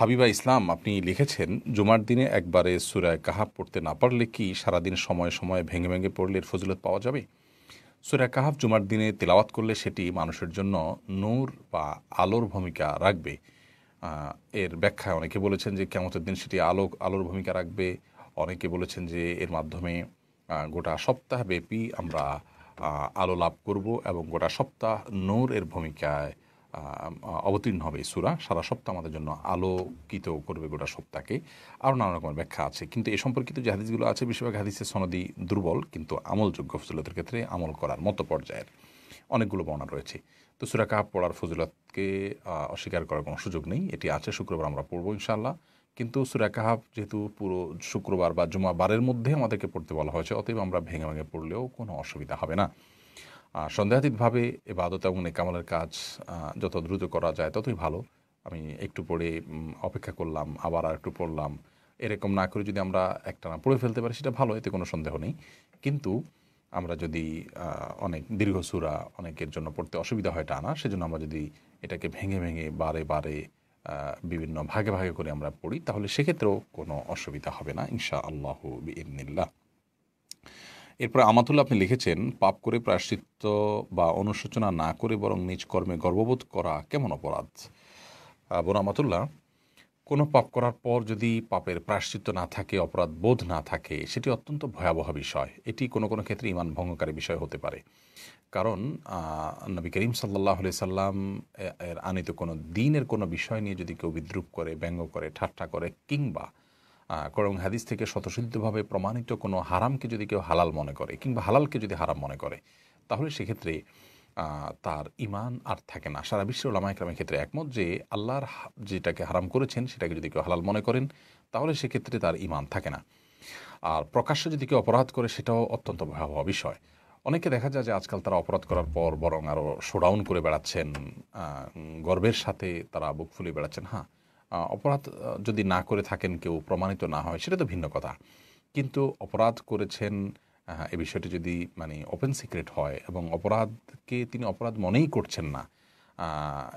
হাবিবা ইসলাম আপনি লিখেছেন জুমার দিনে একবারে সুরায় কাহাব পড়তে না পারলে কি সারাদিন সময় সময় ভেঙে ভেঙে পড়লে এর ফজিলত পাওয়া যাবে সুরায় কাহাব জুমার দিনে তেলাওয়াত করলে সেটি মানুষের জন্য নূর বা আলোর ভূমিকা রাখবে এর ব্যাখ্যা অনেকে বলেছেন যে কেমতের দিন সেটি আলোক আলোর ভূমিকা রাখবে অনেকে বলেছেন যে এর মাধ্যমে গোটা সপ্তাহব্যাপী আমরা আলো লাভ করব এবং গোটা সপ্তাহ নূর এর ভূমিকায় অবতীর্ণ হবে সুরা সারা সপ্তাহ আমাদের জন্য আলোকিত করবে গোটা সপ্তাহকে আরও নানা রকমের ব্যাখ্যা আছে কিন্তু এ সম্পর্কিত যে হাদিসগুলো আছে বেশিরভাগ হাদিসের সনদি দুর্বল কিন্তু আমলযোগ্য ফজলতের ক্ষেত্রে আমল করার মতো পর্যায়ের অনেকগুলো বর্ণনা রয়েছে তো সুরা কাপ পড়ার ফজলতকে অস্বীকার করার কোনো সুযোগ নেই এটি আছে শুক্রবার আমরা পড়বো ইনশাআল্লাহ কিন্তু সুরা কাহাব যেহেতু পুরো শুক্রবার বা জুমাবারের মধ্যে আমাদেরকে পড়তে বলা হয়েছে অতএব আমরা ভেঙে ভেঙে পড়লেও কোনো অসুবিধা হবে না সন্দেহাতীতভাবে বাদত এবং নেকামালের কাজ যত দ্রুত করা যায় ততই ভালো আমি একটু পড়ে অপেক্ষা করলাম আবার আর একটু পড়লাম এরকম না করে যদি আমরা একটা না পড়ে ফেলতে পারি সেটা ভালো এতে কোনো সন্দেহ নেই কিন্তু আমরা যদি অনেক দীর্ঘ সুরা অনেকের জন্য পড়তে অসুবিধা হয় টানা সেজন্য আমরা যদি এটাকে ভেঙে ভেঙে বারে বারে বিভিন্ন ভাগে ভাগে করে আমরা পড়ি তাহলে সেক্ষেত্রেও কোনো অসুবিধা হবে না ইনশা আল্লাহ ইবনিল্লা এরপর আমাতুল আপনি লিখেছেন পাপ করে প্রায়শ্চিত্ত বা অনুশোচনা না করে বরং নিজ কর্মে গর্ববোধ করা কেমন অপরাধ বোন আমাতুল্লাহ কোনো পাপ করার পর যদি পাপের প্রায়শ্চিত্ত না থাকে অপরাধ বোধ না থাকে সেটি অত্যন্ত ভয়াবহ বিষয় এটি কোনো কোনো ক্ষেত্রে ইমান ভঙ্গকারী বিষয় হতে পারে কারণ নবী করিম সাল্লাহ সাল্লাম এর আনিত কোনো দিনের কোনো বিষয় নিয়ে যদি কেউ বিদ্রুপ করে ব্যঙ্গ করে ঠাট্টা করে কিংবা করং হাদিস থেকে স্বতঃসিদ্ধভাবে প্রমাণিত কোনো হারামকে যদি কেউ হালাল মনে করে কিংবা হালালকে যদি হারাম মনে করে তাহলে সেক্ষেত্রে তার ইমান আর থাকে না সারা বিশ্বের ওলামাইকরামের ক্ষেত্রে একমত যে আল্লাহর যেটাকে হারাম করেছেন সেটাকে যদি কেউ হালাল মনে করেন তাহলে সেক্ষেত্রে তার ইমান থাকে না আর প্রকাশ্যে যদি কেউ অপরাধ করে সেটাও অত্যন্ত ভয়াবহ বিষয় অনেকে দেখা যায় যে আজকাল তারা অপরাধ করার পর বরং আরও শোডাউন করে বেড়াচ্ছেন গর্বের সাথে তারা বুক ফুলিয়ে বেড়াচ্ছেন হ্যাঁ অপরাধ যদি না করে থাকেন কেউ প্রমাণিত না হয় সেটা তো ভিন্ন কথা কিন্তু অপরাধ করেছেন এ বিষয়টি যদি মানে ওপেন সিক্রেট হয় এবং অপরাধকে তিনি অপরাধ মনেই করছেন না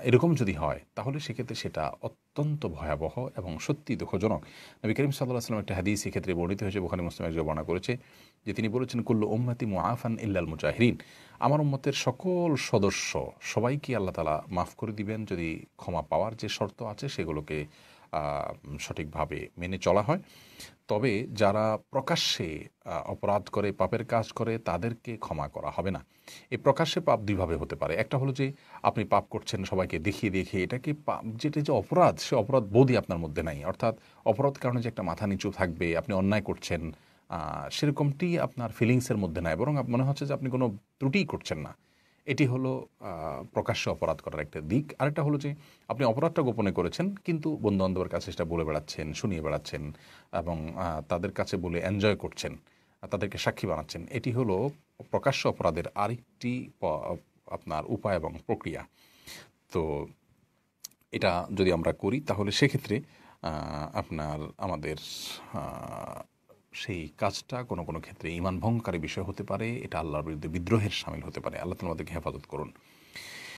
এরকম যদি হয় তাহলে সেক্ষেত্রে সেটা অত্যন্ত ভয়াবহ এবং সত্যি দুঃখজনক নবী করিম সাল্লাহ আসলাম একটা হাদিস এক্ষেত্রে বর্ণিত হয়েছে বোখারি মুসলিম একজন বর্ণনা করেছে যে তিনি বলেছেন কুল্লু উম্মাতি মুআফান ইল্লাল মুজাহিরিন আমার উম্মতের সকল সদস্য সবাইকে আল্লাহ তালা মাফ করে দিবেন যদি ক্ষমা পাওয়ার যে শর্ত আছে সেগুলোকে সঠিকভাবে মেনে চলা হয় তবে যারা প্রকাশ্যে অপরাধ করে পাপের কাজ করে তাদেরকে ক্ষমা করা হবে না এই প্রকাশ্যে পাপ দুইভাবে হতে পারে একটা হলো যে আপনি পাপ করছেন সবাইকে দেখিয়ে দেখিয়ে এটাকে পাপ যেটা যে অপরাধ সে অপরাধ বোধই আপনার মধ্যে নাই অর্থাৎ অপরাধ কারণে যে একটা মাথা নিচু থাকবে আপনি অন্যায় করছেন সেরকমটি আপনার ফিলিংসের মধ্যে নাই বরং মনে হচ্ছে যে আপনি কোনো ত্রুটিই করছেন না এটি হলো প্রকাশ্য অপরাধ করার একটা দিক আরেকটা হলো যে আপনি অপরাধটা গোপনে করেছেন কিন্তু বন্ধুবান্ধবের কাছে সেটা বলে বেড়াচ্ছেন শুনিয়ে বেড়াচ্ছেন এবং তাদের কাছে বলে এনজয় করছেন তাদেরকে সাক্ষী বানাচ্ছেন এটি হলো প্রকাশ্য অপরাধের আরেকটি আপনার উপায় এবং প্রক্রিয়া তো এটা যদি আমরা করি তাহলে সেক্ষেত্রে আপনার আমাদের সেই কাজটা কোনো কোনো ক্ষেত্রে ইমান ভঙ্গকারী বিষয় হতে পারে এটা আল্লাহর বিরুদ্ধে বিদ্রোহের সামিল হতে পারে আল্লাহ তোমাদেরকে হেফাজত করুন